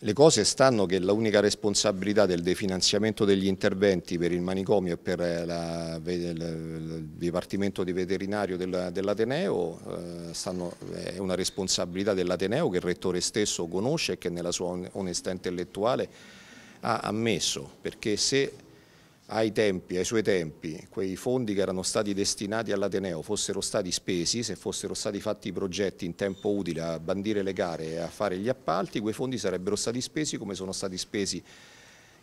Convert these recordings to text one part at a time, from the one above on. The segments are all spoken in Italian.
Le cose stanno che l'unica responsabilità del definanziamento degli interventi per il manicomio e per eh, la, il Dipartimento di Veterinario dell'Ateneo eh, eh, è una responsabilità dell'Ateneo che il Rettore stesso conosce e che nella sua onestà intellettuale ha ammesso, perché se ai, tempi, ai suoi tempi quei fondi che erano stati destinati all'Ateneo fossero stati spesi, se fossero stati fatti i progetti in tempo utile a bandire le gare e a fare gli appalti, quei fondi sarebbero stati spesi come sono stati spesi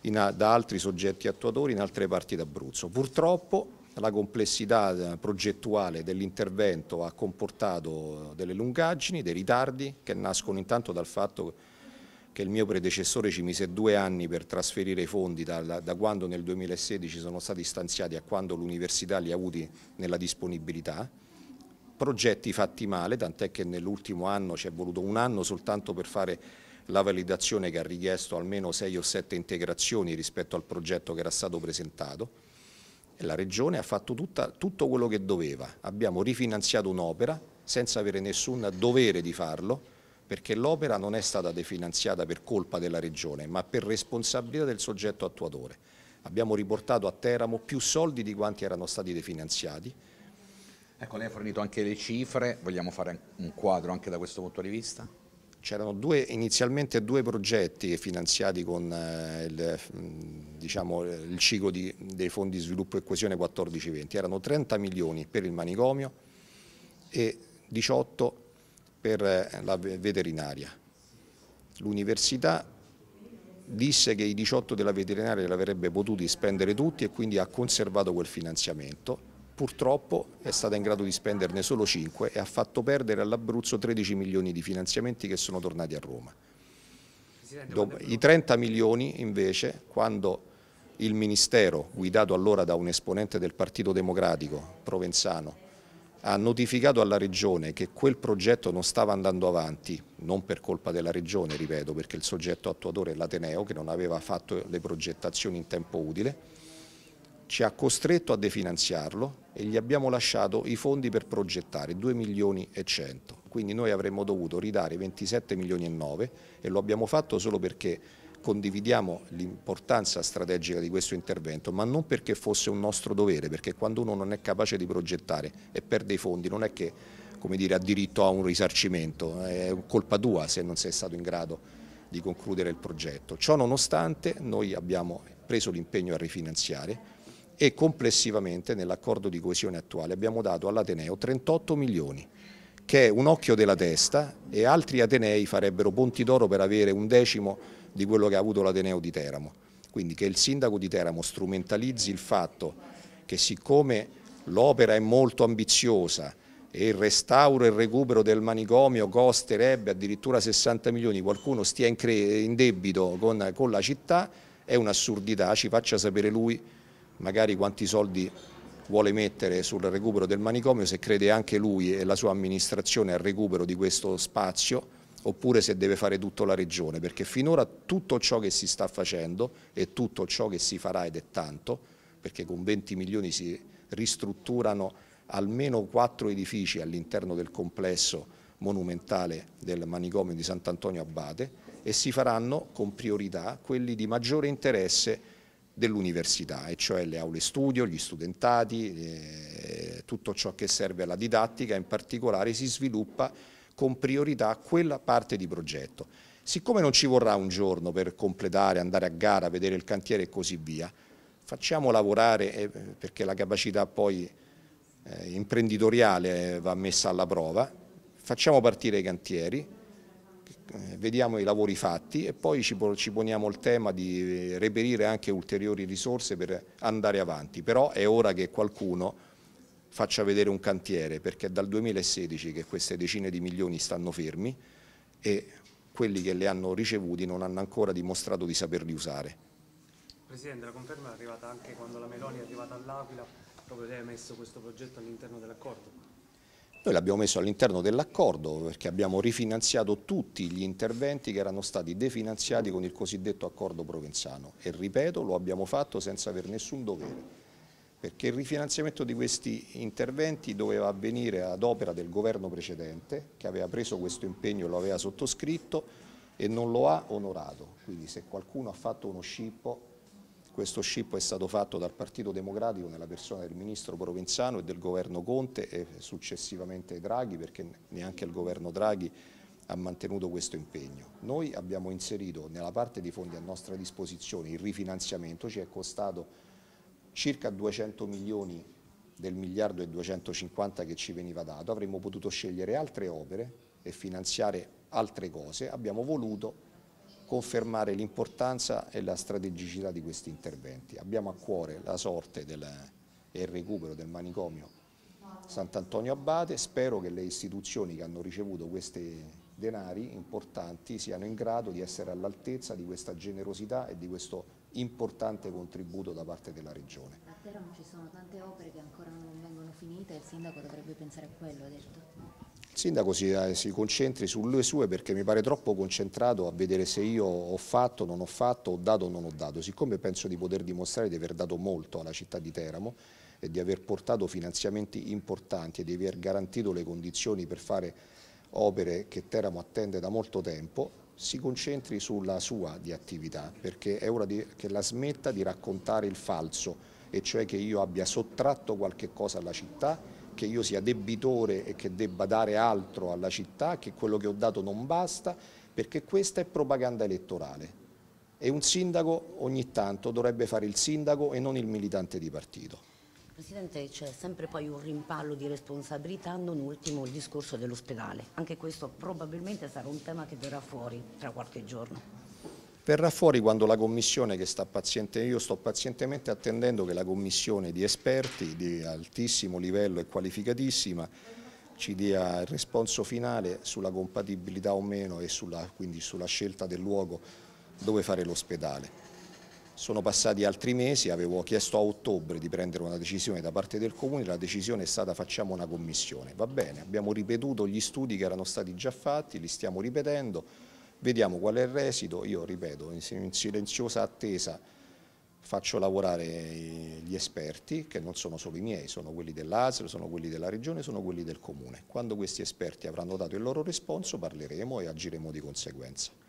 in, da altri soggetti attuatori in altre parti d'Abruzzo. Purtroppo la complessità eh, progettuale dell'intervento ha comportato eh, delle lungaggini, dei ritardi che nascono intanto dal fatto che che il mio predecessore ci mise due anni per trasferire i fondi da, da quando nel 2016 sono stati stanziati a quando l'università li ha avuti nella disponibilità, progetti fatti male, tant'è che nell'ultimo anno ci è voluto un anno soltanto per fare la validazione che ha richiesto almeno sei o sette integrazioni rispetto al progetto che era stato presentato. E la Regione ha fatto tutta, tutto quello che doveva. Abbiamo rifinanziato un'opera senza avere nessun dovere di farlo, perché l'opera non è stata definanziata per colpa della Regione, ma per responsabilità del soggetto attuatore. Abbiamo riportato a Teramo più soldi di quanti erano stati definanziati. Ecco, lei ha fornito anche le cifre, vogliamo fare un quadro anche da questo punto di vista? C'erano due, inizialmente due progetti finanziati con eh, il, mm, diciamo, eh, il, ciclo di, dei fondi sviluppo e coesione 14-20, erano 30 milioni per il manicomio e 18 milioni per eh, la veterinaria. L'università disse che i 18 della veterinaria li avrebbe potuti spendere tutti e quindi ha conservato quel finanziamento. Purtroppo è stata in grado di spenderne solo 5 e ha fatto perdere all'Abruzzo 13 milioni di finanziamenti che sono tornati a Roma. I 30 milioni invece, quando il Ministero, guidato allora da un esponente del Partito Democratico, Provenzano, ha notificato alla Regione che quel progetto non stava andando avanti, non per colpa della Regione, ripeto, perché il soggetto attuatore è l'Ateneo che non aveva fatto le progettazioni in tempo utile, ci ha costretto a definanziarlo e gli abbiamo lasciato i fondi per progettare, 2 milioni e 100. Quindi noi avremmo dovuto ridare 27 milioni e 9 e lo abbiamo fatto solo perché condividiamo l'importanza strategica di questo intervento, ma non perché fosse un nostro dovere, perché quando uno non è capace di progettare e perde i fondi non è che dire, ha diritto a un risarcimento, è colpa tua se non sei stato in grado di concludere il progetto. Ciò nonostante noi abbiamo preso l'impegno a rifinanziare e complessivamente nell'accordo di coesione attuale abbiamo dato all'Ateneo 38 milioni che è un occhio della testa e altri Atenei farebbero ponti d'oro per avere un decimo di quello che ha avuto l'Ateneo di Teramo. Quindi che il sindaco di Teramo strumentalizzi il fatto che siccome l'opera è molto ambiziosa e il restauro e il recupero del manicomio costerebbe addirittura 60 milioni, qualcuno stia in, in debito con, con la città, è un'assurdità, ci faccia sapere lui magari quanti soldi vuole mettere sul recupero del manicomio, se crede anche lui e la sua amministrazione al recupero di questo spazio oppure se deve fare tutto la regione, perché finora tutto ciò che si sta facendo e tutto ciò che si farà ed è tanto, perché con 20 milioni si ristrutturano almeno quattro edifici all'interno del complesso monumentale del manicomio di Sant'Antonio Abbate e si faranno con priorità quelli di maggiore interesse dell'università, e cioè le aule studio, gli studentati, eh, tutto ciò che serve alla didattica, in particolare si sviluppa con priorità quella parte di progetto. Siccome non ci vorrà un giorno per completare, andare a gara, vedere il cantiere e così via, facciamo lavorare eh, perché la capacità poi eh, imprenditoriale va messa alla prova, facciamo partire i cantieri, eh, vediamo i lavori fatti e poi ci, ci poniamo il tema di eh, reperire anche ulteriori risorse per andare avanti, però è ora che qualcuno faccia vedere un cantiere, perché è dal 2016 che queste decine di milioni stanno fermi e quelli che le hanno ricevuti non hanno ancora dimostrato di saperli usare. Presidente, la conferma è arrivata anche quando la Meloni è arrivata all'Aquila, proprio lei ha messo questo progetto all'interno dell'accordo? Noi l'abbiamo messo all'interno dell'accordo perché abbiamo rifinanziato tutti gli interventi che erano stati definanziati con il cosiddetto accordo provenzano e ripeto lo abbiamo fatto senza aver nessun dovere perché il rifinanziamento di questi interventi doveva avvenire ad opera del governo precedente che aveva preso questo impegno e lo aveva sottoscritto e non lo ha onorato. Quindi se qualcuno ha fatto uno scippo, questo scippo è stato fatto dal Partito Democratico nella persona del Ministro Provenzano e del Governo Conte e successivamente Draghi perché neanche il Governo Draghi ha mantenuto questo impegno. Noi abbiamo inserito nella parte dei fondi a nostra disposizione il rifinanziamento, ci è costato circa 200 milioni del miliardo e 250 che ci veniva dato, avremmo potuto scegliere altre opere e finanziare altre cose, abbiamo voluto confermare l'importanza e la strategicità di questi interventi. Abbiamo a cuore la sorte del, e il recupero del manicomio Sant'Antonio Abbate, spero che le istituzioni che hanno ricevuto queste denari importanti siano in grado di essere all'altezza di questa generosità e di questo importante contributo da parte della Regione. A Teramo ci sono tante opere che ancora non vengono finite e il Sindaco dovrebbe pensare a quello, ha detto. Il Sindaco si, eh, si concentri sulle sue perché mi pare troppo concentrato a vedere se io ho fatto, non ho fatto, ho dato o non ho dato. Siccome penso di poter dimostrare di aver dato molto alla città di Teramo, e di aver portato finanziamenti importanti e di aver garantito le condizioni per fare opere che Teramo attende da molto tempo, si concentri sulla sua di attività, perché è ora di, che la smetta di raccontare il falso, e cioè che io abbia sottratto qualche cosa alla città, che io sia debitore e che debba dare altro alla città, che quello che ho dato non basta, perché questa è propaganda elettorale. E un sindaco ogni tanto dovrebbe fare il sindaco e non il militante di partito. Presidente, c'è sempre poi un rimpallo di responsabilità, non ultimo il discorso dell'ospedale. Anche questo probabilmente sarà un tema che verrà fuori tra qualche giorno. Verrà fuori quando la commissione che sta paziente, io sto pazientemente attendendo che la commissione di esperti di altissimo livello e qualificatissima ci dia il responso finale sulla compatibilità o meno e sulla, quindi sulla scelta del luogo dove fare l'ospedale. Sono passati altri mesi, avevo chiesto a ottobre di prendere una decisione da parte del Comune, la decisione è stata facciamo una commissione. Va bene, abbiamo ripetuto gli studi che erano stati già fatti, li stiamo ripetendo, vediamo qual è il resito. Io ripeto, in silenziosa attesa faccio lavorare gli esperti, che non sono solo i miei, sono quelli dell'ASL, sono quelli della Regione, sono quelli del Comune. Quando questi esperti avranno dato il loro risponso parleremo e agiremo di conseguenza.